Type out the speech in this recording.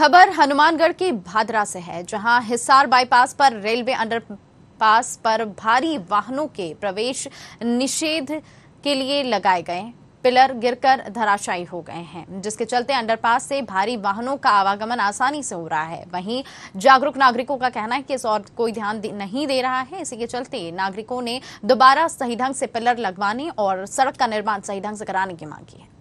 खबर हनुमानगढ़ के भादरा से है जहां हिसार बाईपास पर रेलवे अंडरपास पर भारी वाहनों के प्रवेश निषेध के लिए लगाए गए पिलर गिरकर धराशायी हो गए हैं जिसके चलते अंडरपास से भारी वाहनों का आवागमन आसानी से हो रहा है वहीं जागरूक नागरिकों का कहना है कि इस और कोई ध्यान नहीं दे रहा है इसी के चलते नागरिकों ने दोबारा सही ढंग से पिलर लगवाने और सड़क का निर्माण सही ढंग से कराने की मांग की है